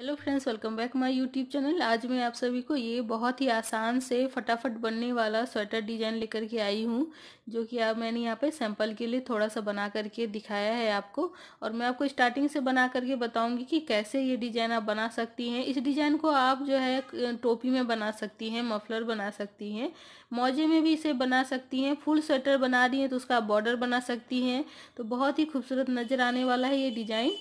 hello friends welcome back my YouTube channel आज मैं आप सभी को ये बहुत ही आसान से फटाफट बनने वाला स्वेटर डिजाइन लेकर के आई हूँ जो कि आप मैंने यहाँ पे सैंपल के लिए थोड़ा सा बना करके दिखाया है आपको और मैं आपको स्टार्टिंग से बना करके बताऊँगी कि कैसे ये डिजाइन आप बना सकती हैं इस डिजाइन को आप जो है टोपी में बना सकती हैं मफलर बना सकती हैं मोजे में भी इसे बना सकती हैं फुल स्वेटर बना रही हैं तो उसका बॉर्डर बना सकती हैं तो बहुत ही खूबसूरत नज़र आने वाला है ये डिजाइन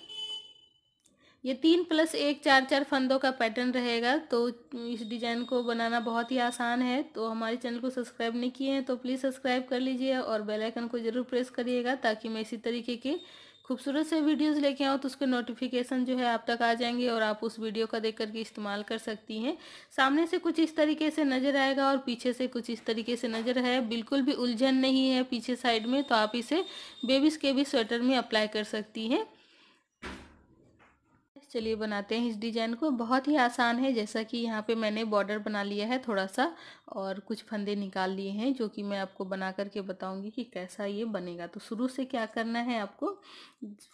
ये तीन प्लस एक चार चार फंदों का पैटर्न रहेगा तो इस डिज़ाइन को बनाना बहुत ही आसान है तो हमारे चैनल को सब्सक्राइब नहीं किए हैं तो प्लीज़ सब्सक्राइब कर लीजिए और बेल आइकन को ज़रूर प्रेस करिएगा ताकि मैं इसी तरीके के खूबसूरत से वीडियोस लेके आऊँ तो उसके नोटिफिकेशन जो है आप तक आ जाएंगे और आप उस वीडियो का देख करके इस्तेमाल कर सकती हैं सामने से कुछ इस तरीके से नज़र आएगा और पीछे से कुछ इस तरीके से नज़र है बिल्कुल भी उलझन नहीं है पीछे साइड में तो आप इसे बेबीज़ के भी स्वेटर में अप्लाई कर सकती हैं चलिए बनाते हैं इस डिजाइन को बहुत ही आसान है जैसा कि यहाँ पे मैंने बॉर्डर बना लिया है थोड़ा सा और कुछ फंदे निकाल लिए हैं जो कि मैं आपको बना करके बताऊंगी कि कैसा ये बनेगा तो शुरू से क्या करना है आपको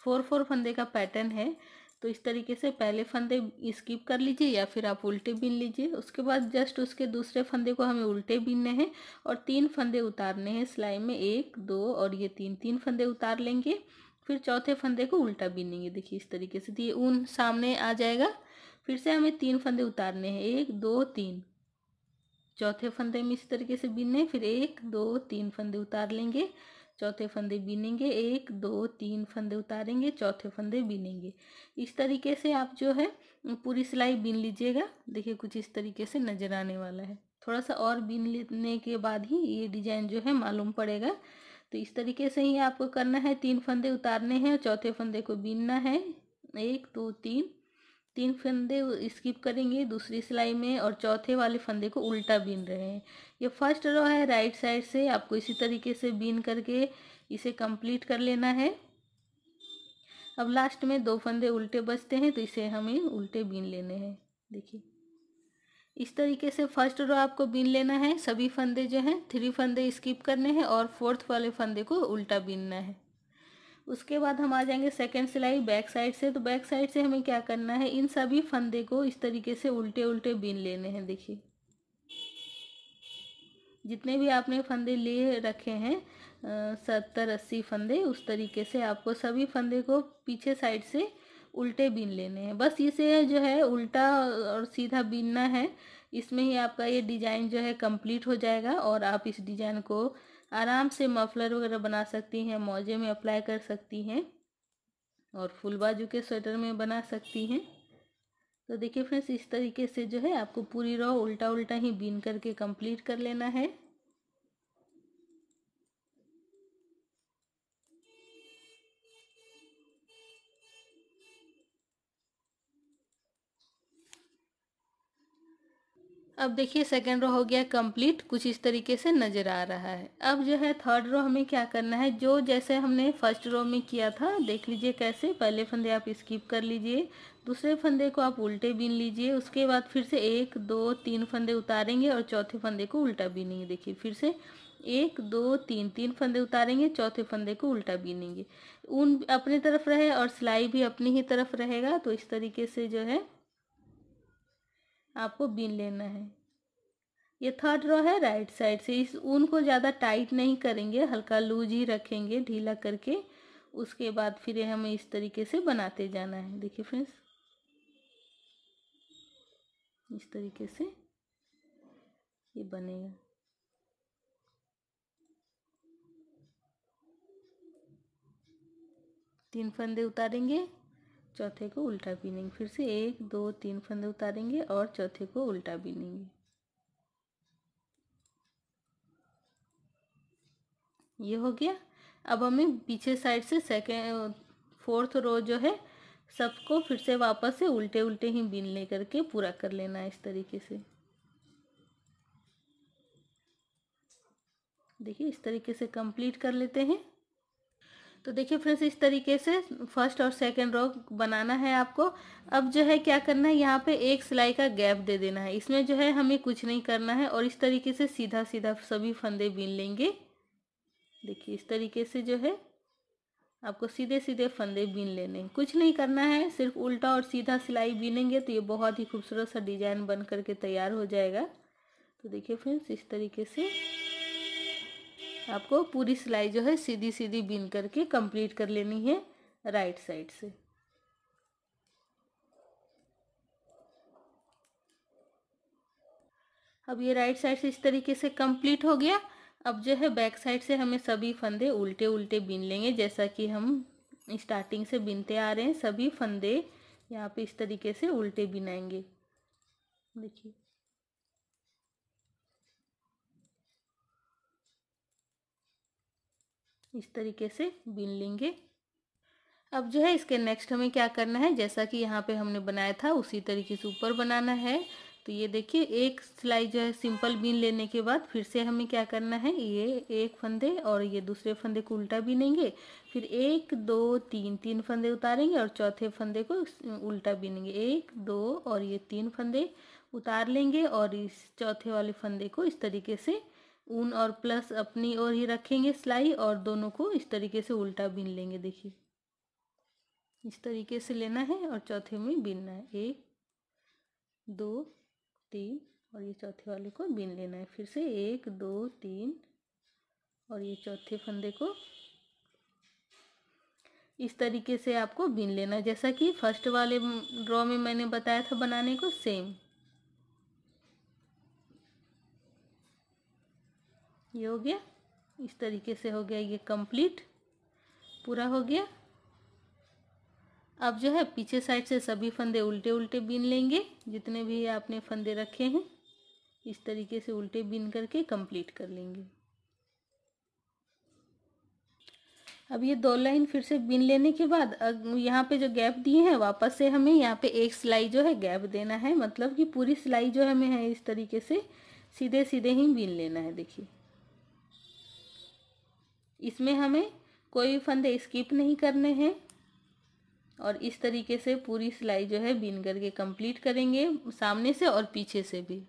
फोर फोर फंदे का पैटर्न है तो इस तरीके से पहले फंदे स्किप कर लीजिए या फिर आप उल्टे बीन लीजिए उसके बाद जस्ट उसके दूसरे फंदे को हमें उल्टे बीनने हैं और तीन फंदे उतारने हैं सिलाई में एक दो और ये तीन तीन फंदे उतार लेंगे फिर चौथे फंदे को उल्टा बीनेंगे देखिए इस तरीके से तो ये ऊन सामने आ जाएगा फिर से हमें तीन फंदे उतारने हैं एक दो तीन चौथे फंदे में इसी तरीके से बीनने फिर एक दो तीन फंदे उतार लेंगे चौथे फंदे बीनेंगे एक दो तीन फंदे उतारेंगे चौथे फंदे बीनेंगे इस तरीके से आप जो है पूरी सिलाई बीन लीजिएगा देखिए कुछ इस तरीके से नज़र आने वाला है थोड़ा सा और बीन लेने के बाद ही ये डिजाइन जो है मालूम पड़ेगा तो इस तरीके से ही आपको करना है तीन फंदे उतारने हैं और चौथे फंदे को बीनना है एक दो तीन तीन फंदे स्किप करेंगे दूसरी सिलाई में और चौथे वाले फंदे को उल्टा बीन रहे हैं ये फर्स्ट रो है राइट साइड से आपको इसी तरीके से बीन करके इसे कंप्लीट कर लेना है अब लास्ट में दो फंदे उल्टे बचते हैं तो इसे हमें उल्टे बीन लेने हैं देखिए इस तरीके से फर्स्ट रो आपको बीन लेना है सभी फंदे जो हैं थ्री फंदे स्किप करने हैं और फोर्थ वाले फंदे को उल्टा बीनना है उसके बाद हम आ जाएंगे सेकेंड सिलाई बैक साइड से तो बैक साइड से हमें क्या करना है इन सभी फंदे को इस तरीके से उल्टे उल्टे बीन लेने हैं देखिए जितने भी आपने फंदे ले रखे हैं सत्तर अस्सी फंदे उस तरीके से आपको सभी फंदे को पीछे साइड से उल्टे बीन लेने हैं बस इसे जो है उल्टा और सीधा बीनना है इसमें ही आपका ये डिज़ाइन जो है कंप्लीट हो जाएगा और आप इस डिज़ाइन को आराम से मफलर वगैरह बना सकती हैं मोजे में अप्लाई कर सकती हैं और फुल बाजू के स्वेटर में बना सकती हैं तो देखिए फ्रेंड्स इस तरीके से जो है आपको पूरी रो उल्टा उल्टा ही बीन करके कंप्लीट कर लेना है अब देखिए सेकेंड रो हो गया कंप्लीट कुछ इस तरीके से नज़र आ रहा है अब जो है थर्ड रो हमें क्या करना है जो जैसे हमने फर्स्ट रो में किया था देख लीजिए कैसे पहले फंदे आप स्किप कर लीजिए दूसरे फंदे को आप उल्टे बीन लीजिए उसके बाद फिर से एक दो तीन फंदे उतारेंगे और चौथे फंदे को उल्टा बीनेंगे देखिए फिर से एक दो तीन तीन फंदे उतारेंगे चौथे फंदे को उल्टा बीनेंगे ऊन अपने तरफ रहे और सिलाई भी अपनी ही तरफ रहेगा तो इस तरीके से जो है आपको बीन लेना है ये थर्ड रो है राइट साइड से इस ऊन को ज़्यादा टाइट नहीं करेंगे हल्का लूज ही रखेंगे ढीला करके उसके बाद फिर हमें इस तरीके से बनाते जाना है देखिए फ्रेंड्स इस तरीके से ये बनेगा तीन फंदे उतारेंगे चौथे को उल्टा बीनेंगे फिर से एक दो तीन फंदे उतारेंगे और चौथे को उल्टा बीनेंगे ये हो गया अब हमें पीछे साइड से सेकेंड फोर्थ रो जो है सबको फिर से वापस से उल्टे उल्टे ही बीन ले करके पूरा कर लेना है इस तरीके से देखिए इस तरीके से कंप्लीट कर लेते हैं तो देखिए फ्रेंड्स इस तरीके से फर्स्ट और सेकंड रो बनाना है आपको अब जो है क्या करना है यहाँ पे एक सिलाई का गैप दे देना है इसमें जो है हमें कुछ नहीं करना है और इस तरीके से सीधा सीधा सभी फंदे बीन लेंगे देखिए इस तरीके से जो है आपको सीधे सीधे फंदे बीन लेने कुछ नहीं करना है सिर्फ उल्टा और सीधा सिलाई बीनेंगे तो ये बहुत ही खूबसूरत सा डिजाइन बन करके तैयार हो जाएगा तो देखिए फ्रेंड्स इस तरीके से आपको पूरी सिलाई जो है सीधी सीधी बीन करके कंप्लीट कर लेनी है राइट साइड से अब ये राइट साइड से इस तरीके से कंप्लीट हो गया अब जो है बैक साइड से हमें सभी फंदे उल्टे उल्टे बीन लेंगे जैसा कि हम स्टार्टिंग से बीनते आ रहे हैं सभी फंदे यहाँ पे इस तरीके से उल्टे बिनाएंगे देखिए इस तरीके से बीन लेंगे अब जो है इसके नेक्स्ट हमें क्या करना है जैसा कि यहाँ पे हमने बनाया था उसी तरीके से ऊपर बनाना है तो ये देखिए एक सिलाई जो है सिंपल बीन लेने के बाद फिर से हमें क्या करना है ये एक फंदे और ये दूसरे फंदे को उल्टा बीनेंगे फिर एक दो तीन तीन फंदे उतारेंगे और चौथे फंदे को उल्टा बीनेंगे एक दो और ये तीन फंदे उतार लेंगे और इस चौथे वाले फंदे को इस तरीके से ऊन और प्लस अपनी ओर ही रखेंगे सिलाई और दोनों को इस तरीके से उल्टा बीन लेंगे देखिए इस तरीके से लेना है और चौथे में बीनना है एक दो तीन और ये चौथे वाले को बीन लेना है फिर से एक दो तीन और ये चौथे फंदे को इस तरीके से आपको बीन लेना है जैसा कि फर्स्ट वाले ड्रॉ में मैंने बताया था बनाने को सेम ये हो गया इस तरीके से हो गया ये कंप्लीट पूरा हो गया अब जो है पीछे साइड से सभी फंदे उल्टे उल्टे बीन लेंगे जितने भी आपने फंदे रखे हैं इस तरीके से उल्टे बीन करके कंप्लीट कर लेंगे अब ये दो लाइन फिर से बीन लेने के बाद यहाँ पे जो गैप दिए हैं वापस से हमें यहाँ पे एक सिलाई जो है गैप देना है मतलब कि पूरी सिलाई जो हमें है इस तरीके से सीधे सीधे ही बीन लेना है देखिए इसमें हमें कोई फंदे स्किप नहीं करने हैं और इस तरीके से पूरी सिलाई जो है बीन करके कंप्लीट करेंगे सामने से और पीछे से भी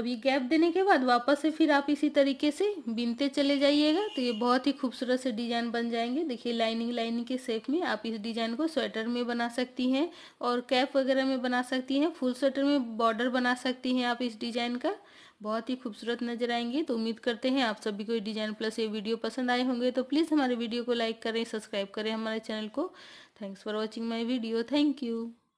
अब ये गैप देने के बाद वापस से फिर आप इसी तरीके से बीनते चले जाइएगा तो ये बहुत ही खूबसूरत से डिजाइन बन जाएंगे देखिए लाइनिंग लाइनिंग के शेप में आप इस डिजाइन को स्वेटर में बना सकती हैं और कैप वगैरह में बना सकती हैं फुल स्वेटर में बॉर्डर बना सकती हैं आप इस डिजाइन का बहुत ही खूबसूरत नजर आएंगे तो उम्मीद करते हैं आप सभी को ये डिजाइन प्लस ये वीडियो पसंद आए होंगे तो प्लीज़ हमारे वीडियो को लाइक करें सब्सक्राइब करें हमारे चैनल को thanks for watching my video thank you